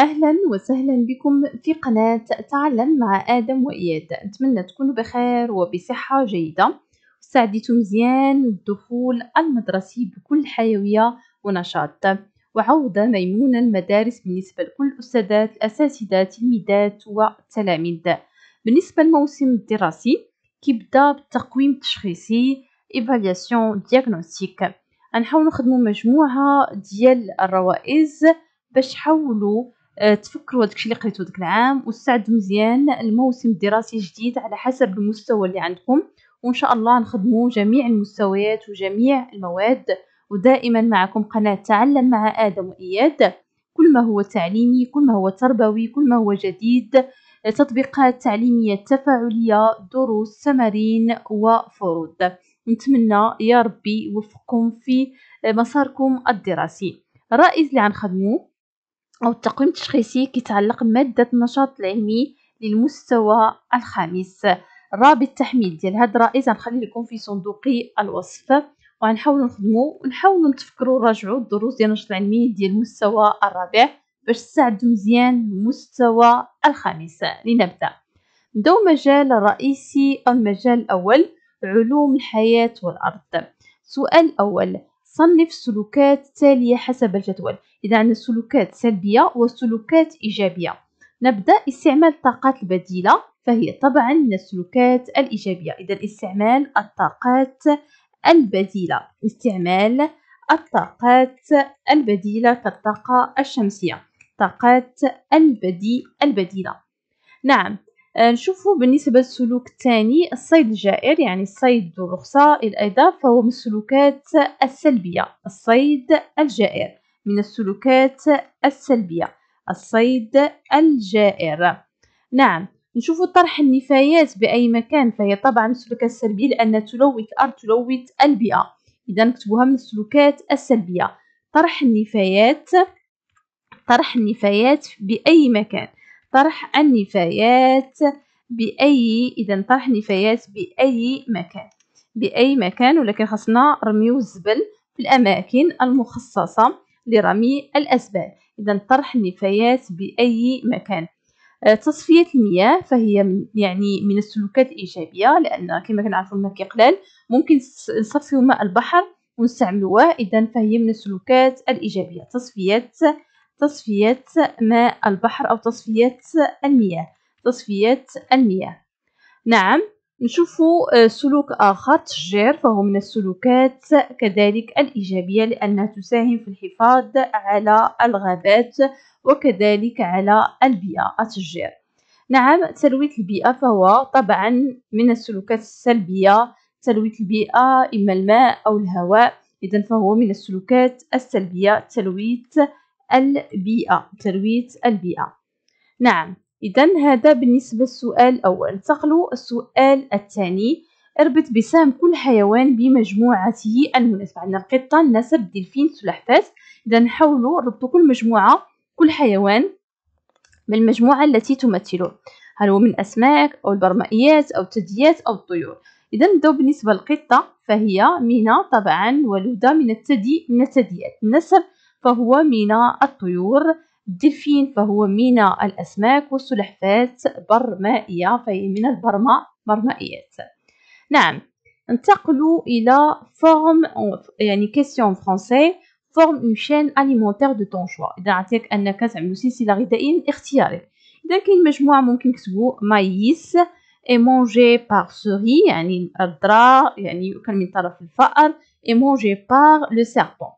اهلا وسهلا بكم في قناة تعلم مع ادم واياد نتمنى تكونوا بخير وبصحة جيدة استعديتوا مزيان الدخول المدرسي بكل حيوية ونشاط وعودة ميمونة المدارس بالنسبة لكل الأستاذات الأساتذة التلميذات والتلاميذ بالنسبة للموسم الدراسي كيبدا بالتقويم التشخيصي ايفالياسيون دياغنوستيك غنحاولو نخدمو مجموعة ديال الروائز باش حولوا آه، تفكروا هذاك الشيء اللي قريتو داك العام واستعدوا مزيان الموسم الدراسي الجديد على حسب المستوى اللي عندكم وان شاء الله نخدموا جميع المستويات وجميع المواد ودائما معكم قناة تعلم مع آدم وإياد كل ما هو تعليمي كل ما هو تربوي كل ما هو جديد تطبيقات تعليمية تفاعلية دروس تمارين وفروض نتمنى يا ربي يوفقكم في مساركم الدراسي الرئيس اللي عنخدموه أو التقويم التشخيصي كيتعلق بمادة النشاط العلمي للمستوى الخامس رابط التحميل ديال هاد الرئيس غنخلي لكم في صندوقي الوصف وغنحاولوا نخدمو ونحاولوا نتفكرو ونراجعو الدروس ديال النشاط العلمي ديال المستوى الرابع باش تساعدو مزيان المستوى الخامس لنبدا نبداو المجال الرئيسي أو المجال الاول علوم الحياه والارض السؤال الاول صنف سلوكات تالية حسب الجدول إذا عندنا سلوكات سلبية وسلوكات إيجابية نبدأ استعمال الطاقات البديلة فهي طبعا من السلوكات الإيجابية إذا استعمال الطاقات البديلة استعمال الطاقات البديلة كالطاقة الشمسية طاقات البدي البديلة نعم آه، نشوفوا بالنسبة للسلوك الثاني الصيد الجائر يعني الصيد ذو رخصة الأيضا فهو من السلوكات السلبية الصيد الجائر من السلوكات السلبية الصيد الجائر نعم نشوفوا طرح النفايات بأي مكان فهي طبعا من السلوكات السلبية لأن تلوث الأرض تلوث البيئة إذا نكتبوها من السلوكات السلبية طرح النفايات طرح النفايات بأي مكان طرح النفايات بأي إذا طرح نفايات بأي مكان بأي مكان ولكن خاصنا نرميو الزبل في الأماكن المخصصة لرمي الأسبال إذا طرح النفايات بأي مكان آه، تصفية المياه فهي من يعني من السلوكات الإيجابية لأن كما كنعرفو الماء كيقلال ممكن نصفيو ماء البحر ونستعملوه إذا فهي من السلوكات الإيجابية تصفية تصفيات ماء البحر أو تصفيات المياه تصفيات المياه نعم نشوف آه، سلوك آخر تشجير فهو من السلوكات كذلك الإيجابية لأنها تساهم في الحفاظ على الغابات وكذلك على البيئة التشجير نعم تلويث البيئة فهو طبعا من السلوكات السلبية تلويث البيئة إما الماء أو الهواء إذا فهو من السلوكات السلبية تلويث البيئة ترويج البيئة نعم إذا هذا بالنسبة للسؤال الأول انتقلوا السؤال الثاني اربط بسهم كل حيوان بمجموعته المناسبة عندنا القطة النسر الدلفين سلحفاة إذا نحاولوا نربطوا كل مجموعة كل حيوان بالمجموعة التي تمثله هل هو من أسماك أو البرمائيات أو الثدييات أو الطيور إذا نبداو بالنسبة للقطة فهي مينا طبعا ولودة من الثدي من الثدييات النسر فهو ميناء الطيور الدلفين فهو ميناء الأسماك والسلحفاة برمائية فهي من البرماء برمائيات نعم انتقلوا إلى فورم يعني كيسيون فرونسي فورم اون شين اليمونتير دو طون شوا إذا عطيك أنك تعمل سلسلة غذائية من اختيارك إذا كاين مجموعة ممكن تكتبو مايس اي مونجي باغ سوري يعني الدرا يعني يؤكل من طرف الفأر اي مونجي باغ لو سيربون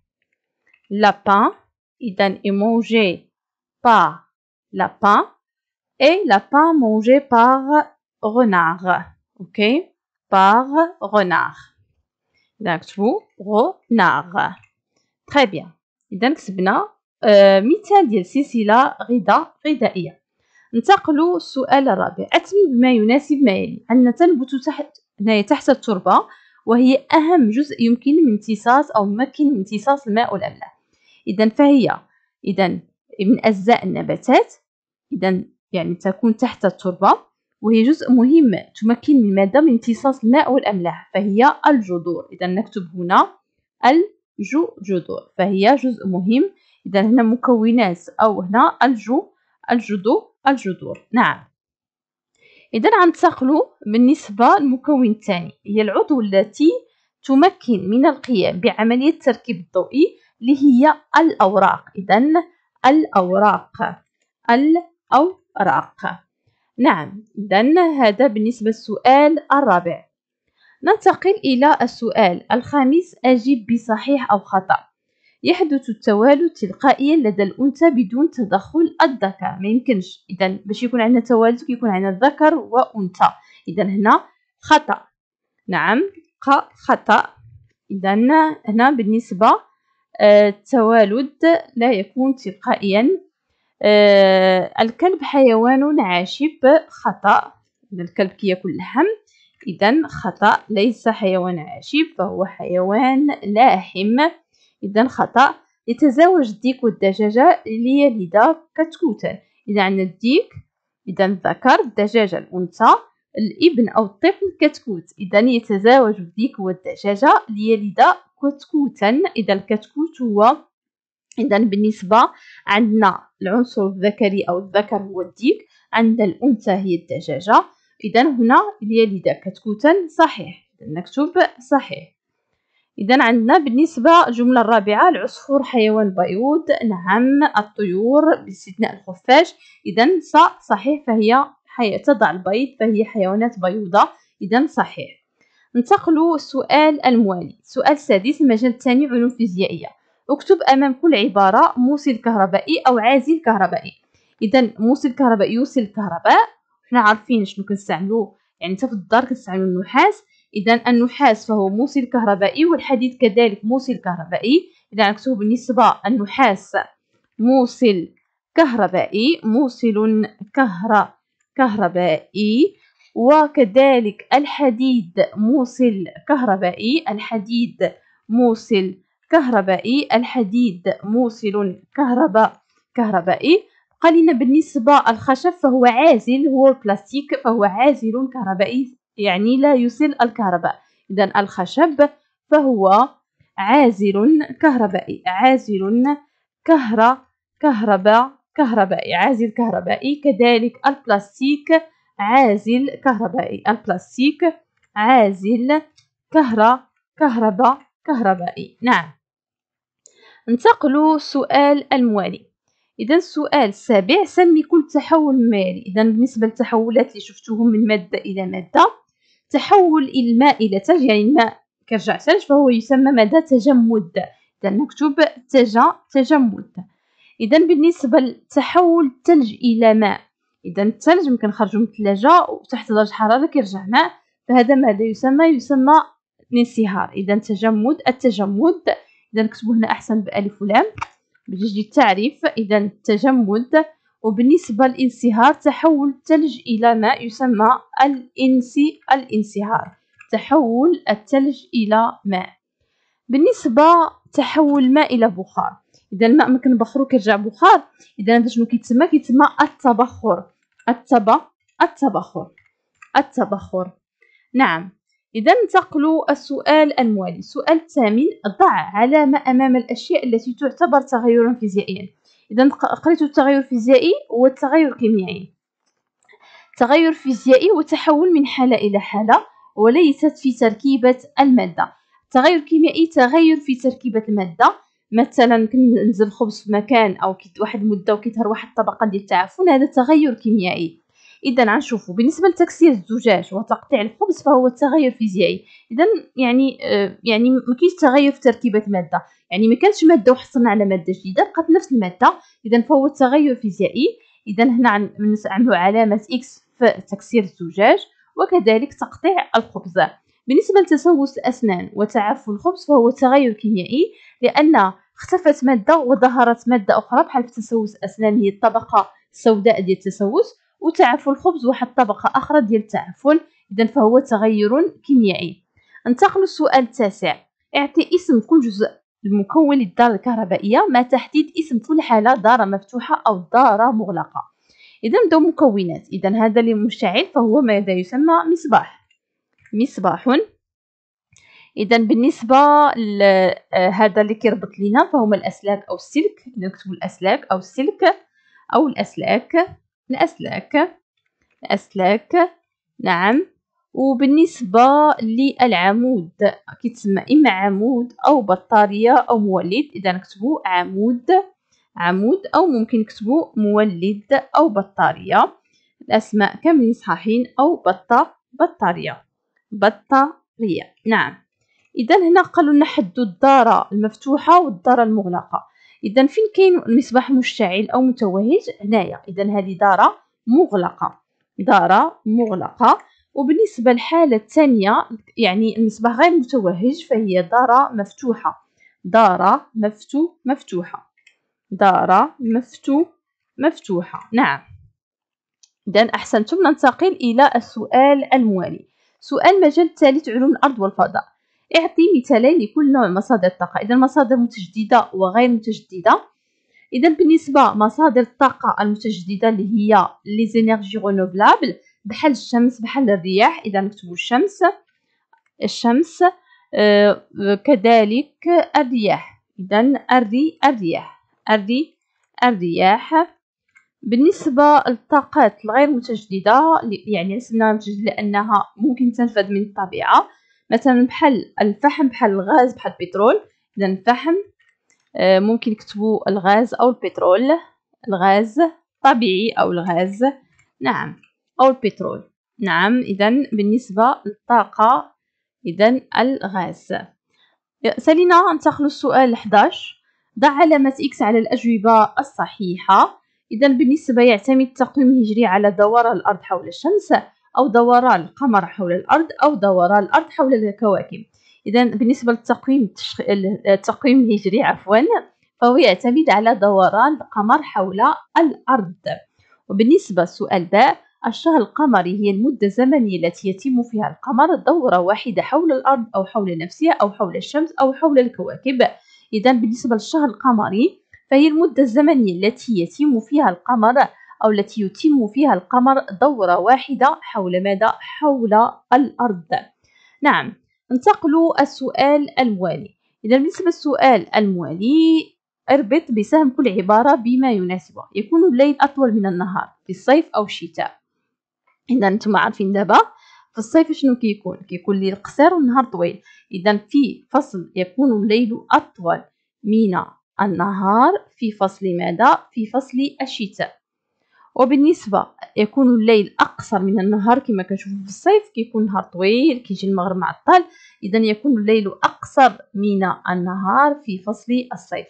lapin إذا mangé par lapin et lapin mangé par renard OK par renard إذا vois, renard très bien إذا كتبنا مثال ديال سلسلة غذاء غذائية ننتقل السؤال الرابع أتمي بما يناسب ما يلي أن تنبت تحت هنايا تحت التربة وهي أهم جزء يمكن من امتصاص أو ممكن من امتصاص الماء والأملاح إذا فهي إذا من أجزاء النباتات إذا يعني تكون تحت التربة وهي جزء مهم تمكن من مادة من امتصاص الماء والأملاح فهي الجذور إذا نكتب هنا الجو جذور فهي جزء مهم إذا هنا مكونات أو هنا الجو الجذو الجذور نعم إذا غننتقلوا بالنسبة للمكون الثاني هي العضو التي تمكن من القيام بعملية التركيب الضوئي اللي هي الأوراق إذا الأوراق الأوراق نعم إذا هذا بالنسبة للسؤال الرابع ننتقل إلى السؤال الخامس أجب بصحيح أو خطأ يحدث التوالد تلقائيا لدى الأنثى بدون تدخل الذكر ما يمكنش إذا باش يكون عندنا توالد يكون عندنا ذكر وأنثى إذا هنا خطأ نعم خطأ إذا هنا بالنسبة التوالد لا يكون تلقائيا آه، الكلب حيوان عاشب خطأ الكلب كياكل لحم إذا خطأ ليس حيوان عاشب فهو حيوان لاحم إذا خطأ يتزاوج الديك والدجاجة ليلدا كتكوتا إذا عندنا الديك إذا الذكر الدجاجة الأنثى الابن أو الطفل كتكوت إذا يتزاوج الديك والدجاجة ليلدا كتكوتا اذا الكتكوت هو اذا بالنسبه عندنا العنصر الذكري او الذكر هو الديك عندنا الانثى هي الدجاجه اذا هنا اليلد كتكوتا صحيح نكتب صحيح اذا عندنا بالنسبه الجمله الرابعه العصفور حيوان بيوض نعم الطيور باستثناء الخفاش اذا ص صحيح فهي حي... تضع البيض فهي حيوانات بيوضه اذا صحيح ننتقلوا السؤال الموالي السؤال السادس المجال الثاني علوم فيزيائية اكتب أمام كل عبارة موصل كهربائي أو عازل كهربائي إذا موصل كهربائي يوصل الكهرباء حنا عارفين شنو كنستعملو يعني حتى في الدار كنستعملو النحاس إذا النحاس فهو موصل كهربائي والحديد كذلك موصل كهربائي إذا نكتب بالنسبة النحاس موصل كهربائي موصل كهر كهربائي وكذلك الحديد موصل كهربائي الحديد موصل كهربائي الحديد موصل كهرباء كهربائي قلنا بالنسبة الخشب فهو عازل هو البلاستيك فهو عازل كهربائي يعني لا يوصل الكهرباء إذا الخشب فهو عازل كهربائي عازل كهرباء كهرباء كهربائي عازل كهربائي كذلك البلاستيك عازل كهربائي البلاستيك عازل كهرباء كهرباء كهربائي نعم ننتقل سؤال الموالي إذا السؤال السابع سمي كل تحول مالي إذا بالنسبة للتحولات اللي شفتوهم من مادة إلى مادة تحول الماء إلى ثلج يعني الماء كرجع ثلج فهو يسمى مدى تجمد إذا نكتب تجا تجمد إذا بالنسبة لتحول الثلج إلى ماء اذا الثلج يمكن خرجه من الثلاجه وتحت درجه الحراره كيرجع ماء فهذا ماذا يسمى يسمى الانصهار اذا تجمد التجمد اذا نكتبوا هنا احسن بالف ولام بجد التعريف اذا التجمد وبالنسبه للانصهار تحول الثلج الى ماء يسمى الانسي الانصهار تحول الثلج الى ماء بالنسبه تحول الماء الى بخار اذا الماء ما كنبخرو كيرجع بخار اذا هذا شنو كيتسمى كيتسمى التبخر التب التبخر التبخر نعم إذا انتقلوا السؤال الموالي السؤال الثامن ضع علامة أمام الأشياء التي تعتبر تغيرا فيزيائيا إذا قريت التغير الفيزيائي والتغير الكيميائي التغير الفيزيائي هو من حالة إلى حالة وليست في تركيبة المادة التغير الكيميائي تغير في تركيبة المادة مثلا كنزل الخبز في مكان او واحد المده وكيظهر واحد الطبقه ديال التعفن هذا تغير كيميائي اذا غنشوفوا بالنسبه لتكسير الزجاج وتقطيع الخبز فهو تغير فيزيائي اذا يعني آه، يعني ما كاينش تغير في تركيبه الماده يعني ما كانتش ماده وحصلنا على ماده جديده بقات نفس الماده اذا فهو تغير فيزيائي اذا هنا نعملوا علامه اكس في تكسير الزجاج وكذلك تقطيع الخبز بالنسبه لتسوس الاسنان وتعفن الخبز فهو تغير كيميائي لأن اختفت مادة وظهرت مادة أخرى بحال في تسوس أسنان هي الطبقة السوداء ديال التسوس وتعفن الخبز واحد الطبقة أخرى ديال التعفن إذا فهو تغير كيميائي انتقل للسؤال التاسع اعطي اسم كل جزء المكون للدار الكهربائية ما تحديد اسم كل حالة دار مفتوحة أو دار مغلقة إذا نبداو مكونات إذا هذا المشتعل فهو ماذا يسمى مصباح مصباح اذا بالنسبه لهذا آه، اللي كيربط لينا فهما الاسلاك او السلك نكتب الاسلاك او السلك او الاسلاك الاسلاك الاسلاك نعم وبالنسبه للعمود كيتسمى اما عمود او بطاريه او مولد اذا نكتبوا عمود عمود او ممكن نكتبوا مولد او بطاريه الاسماء كاملين صحيحين او بطه بطاريه بطاريه نعم اذا هنا قالوا لنا حدوا الدارة المفتوحة والدارة المغلقة اذا فين كاين المصباح مشتعل او متوهج هنايا اذا هذه دارة مغلقة دارة مغلقة وبالنسبة للحالة الثانية يعني المصباح غير متوهج فهي دارة مفتوحة دارة مفتو مفتوحة دارة مفتو مفتوحة نعم إذا أحسنتم ننتقل إلى السؤال الموالي سؤال مجال الثالث علوم الأرض والفضاء اعطي مثالين لكل نوع مصادر الطاقة إذا مصادر متجددة وغير متجددة إذا بالنسبة مصادر الطاقة المتجددة اللي هي لي زينيرجي رينوفلابل بحال الشمس بحال الرياح إذا نكتبو الشمس الشمس آه كذلك الرياح إذا الري الرياح الري الرياح بالنسبة للطاقات الغير متجددة يعني رسمناها متجددة لأنها ممكن تنفذ من الطبيعة مثلا بحال الفحم بحال الغاز بحال البترول اذا الفحم آه، ممكن يكتبوا الغاز او البترول الغاز طبيعي او الغاز نعم او البترول نعم اذا بالنسبه للطاقه اذا الغاز سالينا ندخلوا السؤال 11 ضع علامه اكس على الاجوبه الصحيحه اذا بالنسبه يعتمد التقويم الهجري على دوران الارض حول الشمس أو دوران القمر حول الأرض أو دوران الأرض حول الكواكب إذا بالنسبة للتقويم التشخ... التقويم الهجري عفوا فهو يعتمد على دوران القمر حول الأرض وبالنسبة لسؤال باء الشهر القمري هي المدة الزمنية التي يتم فيها القمر دورة واحدة حول الأرض أو حول نفسها أو حول الشمس أو حول الكواكب إذا بالنسبة للشهر القمري فهي المدة الزمنية التي يتم فيها القمر أو التي يتم فيها القمر دورة واحدة حول ماذا؟ حول الأرض نعم ننتقل السؤال الموالي إذا بالنسبة للسؤال الموالي اربط بسهم كل عبارة بما يناسبه يكون الليل أطول من النهار في الصيف أو الشتاء إذا أنتم عارفين دابا في الصيف شنو كيكون كيكون الليل قصير والنهار طويل إذا في فصل يكون الليل أطول من النهار في فصل ماذا في فصل الشتاء وبالنسبه يكون الليل اقصر من النهار كما كنشوفوا في الصيف كيكون النهار طويل كيجي المغرب معطل اذا يكون الليل اقصر من النهار في فصل الصيف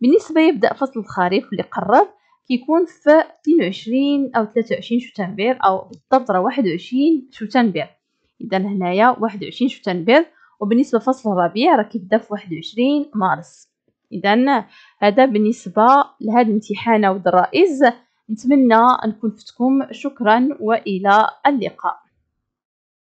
بالنسبه يبدا فصل الخريف اللي قرب كيكون في 22 او 23 شتنبر او بالضبط راه 21 شتنبر اذا هنايا 21 شتنبر وبالنسبه لفصل الربيع راه كيبدا في 21 مارس اذا هذا بالنسبه لهذا الامتحان او الدرائز نتمنى نكون فتكم شكرا والى اللقاء